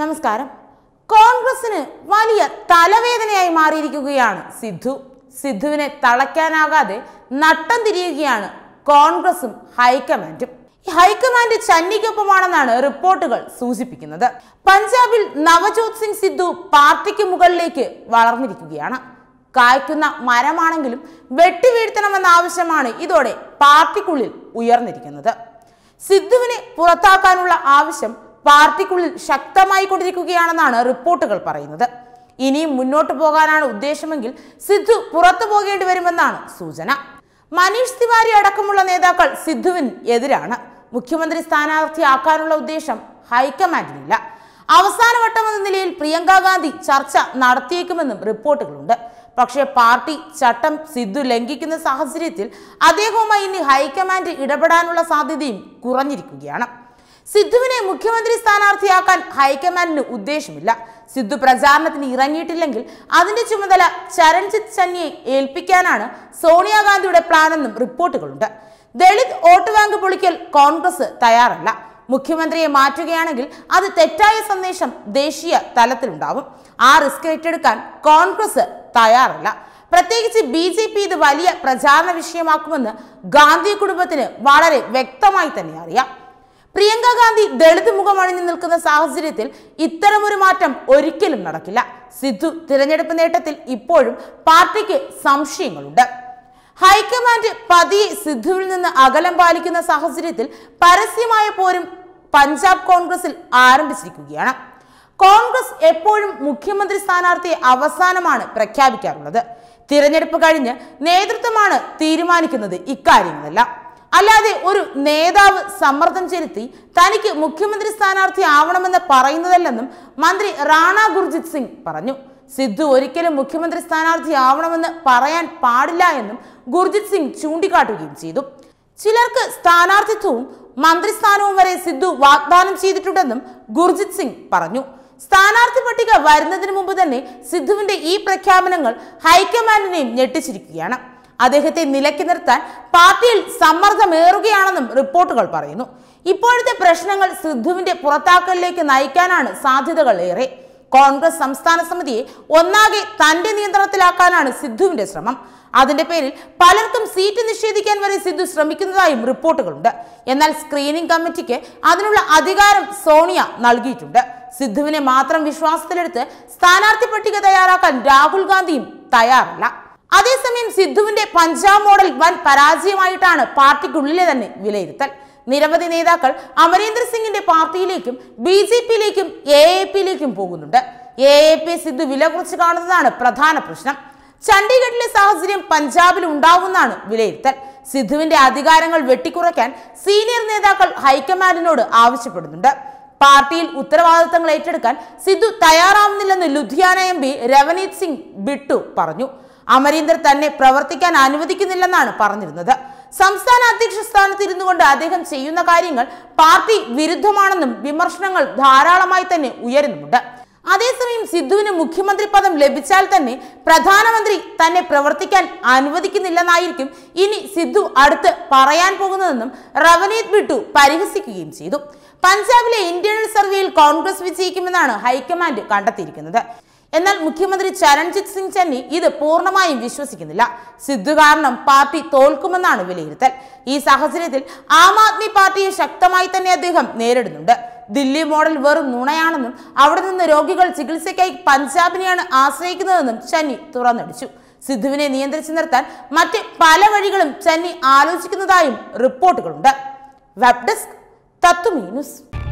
നമസ്കാരം കോൺഗ്രസിന് വലിയ തലവേദനയായി മാറിയിരിക്കുകയാണ് സിദ്ധു സിദ്ധുവിനെ തളയ്ക്കാനാകാതെ നട്ടം തിരിയുകയാണ് കോൺഗ്രസും ഹൈക്കമാൻഡും ഹൈക്കമാൻഡ് ചന്നിക്കൊപ്പമാണെന്നാണ് റിപ്പോർട്ടുകൾ സൂചിപ്പിക്കുന്നത് പഞ്ചാബിൽ നവജോത് സിംഗ് സിദ്ധു പാർട്ടിക്ക് മുകളിലേക്ക് വളർന്നിരിക്കുകയാണ് കായ്ക്കുന്ന മരമാണെങ്കിലും വെട്ടിവീഴ്ത്തണമെന്ന ആവശ്യമാണ് ഇതോടെ പാർട്ടിക്കുള്ളിൽ ഉയർന്നിരിക്കുന്നത് സിദ്ധുവിനെ പുറത്താക്കാനുള്ള ആവശ്യം പാർട്ടിക്കുള്ളിൽ ശക്തമായി കൊണ്ടിരിക്കുകയാണെന്നാണ് റിപ്പോർട്ടുകൾ പറയുന്നത് ഇനിയും മുന്നോട്ട് പോകാനാണ് ഉദ്ദേശമെങ്കിൽ സിദ്ധു പുറത്തു പോകേണ്ടി വരുമെന്നാണ് സൂചന മനീഷ് തിവാരി അടക്കമുള്ള നേതാക്കൾ സിദ്ധുവിന് എതിരാണ് മുഖ്യമന്ത്രി സ്ഥാനാർത്ഥിയാക്കാനുള്ള ഉദ്ദേശം ഹൈക്കമാൻഡിനില്ല അവസാനവട്ടമെന്ന നിലയിൽ പ്രിയങ്ക ഗാന്ധി ചർച്ച നടത്തിയേക്കുമെന്നും റിപ്പോർട്ടുകളുണ്ട് പക്ഷേ പാർട്ടി ചട്ടം സിദ്ധു ലംഘിക്കുന്ന സാഹചര്യത്തിൽ അദ്ദേഹവുമായി ഇനി ഹൈക്കമാൻഡ് ഇടപെടാനുള്ള സാധ്യതയും കുറഞ്ഞിരിക്കുകയാണ് സിദ്ധുവിനെ മുഖ്യമന്ത്രി സ്ഥാനാർത്ഥിയാക്കാൻ ഹൈക്കമാൻഡിന് ഉദ്ദേശമില്ല സിദ്ധു പ്രചാരണത്തിന് ഇറങ്ങിയിട്ടില്ലെങ്കിൽ അതിന്റെ ചുമതല ചരൺജിത് ചന്നിയെ ഏൽപ്പിക്കാനാണ് സോണിയാഗാന്ധിയുടെ പ്ലാനെന്നും റിപ്പോർട്ടുകളുണ്ട് ദളിത് വോട്ട് ബാങ്ക് പൊളിക്കൽ കോൺഗ്രസ് തയ്യാറല്ല മുഖ്യമന്ത്രിയെ മാറ്റുകയാണെങ്കിൽ അത് തെറ്റായ സന്ദേശം ദേശീയ തലത്തിലുണ്ടാവും ആ റിസ്ക് ഏറ്റെടുക്കാൻ കോൺഗ്രസ് തയ്യാറല്ല പ്രത്യേകിച്ച് ബി ജെ പി ഇത് വലിയ പ്രചാരണ വിഷയമാക്കുമെന്ന് ഗാന്ധി കുടുംബത്തിന് വളരെ വ്യക്തമായി തന്നെ അറിയാം പ്രിയങ്ക ഗാന്ധി ദളിത് മുഖമണിഞ്ഞു നിൽക്കുന്ന സാഹചര്യത്തിൽ ഇത്തരമൊരു മാറ്റം ഒരിക്കലും നടക്കില്ല സിദ്ധു തിരഞ്ഞെടുപ്പ് നേട്ടത്തിൽ ഇപ്പോഴും പാർട്ടിക്ക് സംശയങ്ങളുണ്ട് ഹൈക്കമാൻഡ് പതിയെ സിദ്ധുവിൽ നിന്ന് അകലം പാലിക്കുന്ന സാഹചര്യത്തിൽ പരസ്യമായ പോരും പഞ്ചാബ് കോൺഗ്രസിൽ ആരംഭിച്ചിരിക്കുകയാണ് കോൺഗ്രസ് എപ്പോഴും മുഖ്യമന്ത്രി സ്ഥാനാർത്ഥിയെ അവസാനമാണ് പ്രഖ്യാപിക്കാറുള്ളത് തിരഞ്ഞെടുപ്പ് കഴിഞ്ഞ് നേതൃത്വമാണ് തീരുമാനിക്കുന്നത് ഇക്കാര്യങ്ങളെല്ലാം അല്ലാതെ ഒരു നേതാവ് സമ്മർദ്ദം ചെലുത്തി തനിക്ക് മുഖ്യമന്ത്രി സ്ഥാനാർത്ഥി ആവണമെന്ന് പറയുന്നതല്ലെന്നും മന്ത്രി റാണ ഗുർജിത് സിംഗ് പറഞ്ഞു സിദ്ധു ഒരിക്കലും മുഖ്യമന്ത്രി സ്ഥാനാർത്ഥി ആവണമെന്ന് പറയാൻ പാടില്ല എന്നും ഗുർജിത് സിംഗ് ചൂണ്ടിക്കാട്ടുകയും ചെയ്തു ചിലർക്ക് സ്ഥാനാർത്ഥിത്വവും മന്ത്രിസ്ഥാനവും വരെ സിദ്ധു വാഗ്ദാനം ചെയ്തിട്ടുണ്ടെന്നും ഗുർജിത് സിംഗ് പറഞ്ഞു സ്ഥാനാർത്ഥി പട്ടിക വരുന്നതിന് മുമ്പ് തന്നെ സിദ്ധുവിന്റെ ഈ പ്രഖ്യാപനങ്ങൾ ഹൈക്കമാൻഡിനെയും ഞെട്ടിച്ചിരിക്കുകയാണ് അദ്ദേഹത്തെ നിലയ്ക്ക് നിർത്താൻ പാർട്ടിയിൽ സമ്മർദ്ദമേറുകയാണെന്നും റിപ്പോർട്ടുകൾ പറയുന്നു ഇപ്പോഴത്തെ പ്രശ്നങ്ങൾ സിദ്ധുവിന്റെ പുറത്താക്കലിലേക്ക് നയിക്കാനാണ് സാധ്യതകൾ ഏറെ കോൺഗ്രസ് സംസ്ഥാന സമിതിയെ ഒന്നാകെ തന്റെ നിയന്ത്രണത്തിലാക്കാനാണ് സിദ്ധുവിന്റെ ശ്രമം അതിന്റെ പേരിൽ പലർക്കും സീറ്റ് നിഷേധിക്കാൻ വരെ സിദ്ധു ശ്രമിക്കുന്നതായും റിപ്പോർട്ടുകളുണ്ട് എന്നാൽ സ്ക്രീനിംഗ് കമ്മിറ്റിക്ക് അതിനുള്ള അധികാരം സോണിയ നൽകിയിട്ടുണ്ട് സിദ്ധുവിനെ മാത്രം വിശ്വാസത്തിലെടുത്ത് സ്ഥാനാർത്ഥി പട്ടിക തയ്യാറാക്കാൻ രാഹുൽ ഗാന്ധിയും തയ്യാറല്ല അതേസമയം സിദ്ധുവിന്റെ പഞ്ചാബ് മോഡൽ വൻ പരാജയമായിട്ടാണ് പാർട്ടിക്കുള്ളിലെ തന്നെ വിലയിരുത്തൽ നിരവധി നേതാക്കൾ അമരേന്ദ്ര സിംഗിന്റെ പാർട്ടിയിലേക്കും ബി ജെ പിയിലേക്കും എ എ പിയിലേക്കും പോകുന്നുണ്ട് എ എ പി സിദ്ധു വില കുറച്ച് കാണുന്നതാണ് പ്രധാന പ്രശ്നം ചണ്ഡീഗഡിലെ സാഹചര്യം പഞ്ചാബിൽ ഉണ്ടാവുമെന്നാണ് വിലയിരുത്തൽ സിദ്ധുവിന്റെ അധികാരങ്ങൾ വെട്ടിക്കുറയ്ക്കാൻ സീനിയർ നേതാക്കൾ ഹൈക്കമാൻഡിനോട് ആവശ്യപ്പെടുന്നുണ്ട് പാർട്ടിയിൽ ഉത്തരവാദിത്തങ്ങൾ ഏറ്റെടുക്കാൻ സിദ്ധു തയ്യാറാവുന്നില്ലെന്ന് ലുധിയാന എം പി രവനീത് സിംഗ് ബിട്ടു പറഞ്ഞു അമരീന്ദർ തന്നെ പ്രവർത്തിക്കാൻ അനുവദിക്കുന്നില്ലെന്നാണ് പറഞ്ഞിരുന്നത് സംസ്ഥാന അധ്യക്ഷ സ്ഥാനത്ത് ഇരുന്നു കൊണ്ട് അദ്ദേഹം ചെയ്യുന്ന കാര്യങ്ങൾ പാർട്ടി വിരുദ്ധമാണെന്നും വിമർശനങ്ങൾ ധാരാളമായി തന്നെ ഉയരുന്നുണ്ട് അതേസമയം സിദ്ധുവിന് മുഖ്യമന്ത്രി പദം ലഭിച്ചാൽ തന്നെ പ്രധാനമന്ത്രി തന്നെ പ്രവർത്തിക്കാൻ അനുവദിക്കുന്നില്ലെന്നായിരിക്കും ഇനി സിദ്ധു അടുത്ത് പറയാൻ പോകുന്നതെന്നും റവനീത് ബിട്ടു പരിഹസിക്കുകയും ചെയ്തു പഞ്ചാബിലെ ഇന്റേണൽ സർവേയിൽ കോൺഗ്രസ് വിജയിക്കുമെന്നാണ് ഹൈക്കമാൻഡ് കണ്ടെത്തിയിരിക്കുന്നത് എന്നാൽ മുഖ്യമന്ത്രി ചരൺജിത് സിംഗ് ചന്നി ഇത് പൂർണ്ണമായും വിശ്വസിക്കുന്നില്ല സിദ്ധു കാരണം പാർട്ടി തോൽക്കുമെന്നാണ് വിലയിരുത്തൽ ഈ സാഹചര്യത്തിൽ ആം ആദ്മി പാർട്ടിയെ ശക്തമായി തന്നെ അദ്ദേഹം നേരിടുന്നുണ്ട് ദില്ലി മോഡൽ വെറും നുണയാണെന്നും അവിടെ നിന്ന് രോഗികൾ ചികിത്സയ്ക്കായി പഞ്ചാബിനെയാണ് ആശ്രയിക്കുന്നതെന്നും ചന്നി തുറന്നടിച്ചു സിദ്ധുവിനെ നിയന്ത്രിച്ചു നിർത്താൻ മറ്റ് പല വഴികളും ചന്നി ആലോചിക്കുന്നതായും റിപ്പോർട്ടുകളുണ്ട് വെബ് ഡെസ്ക് തത്വമീ